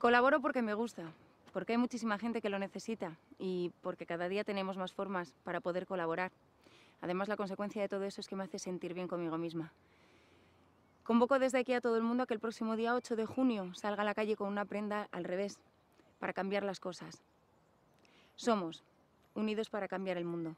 Colaboro porque me gusta, porque hay muchísima gente que lo necesita y porque cada día tenemos más formas para poder colaborar. Además, la consecuencia de todo eso es que me hace sentir bien conmigo misma. Convoco desde aquí a todo el mundo a que el próximo día 8 de junio salga a la calle con una prenda al revés, para cambiar las cosas. Somos, unidos para cambiar el mundo.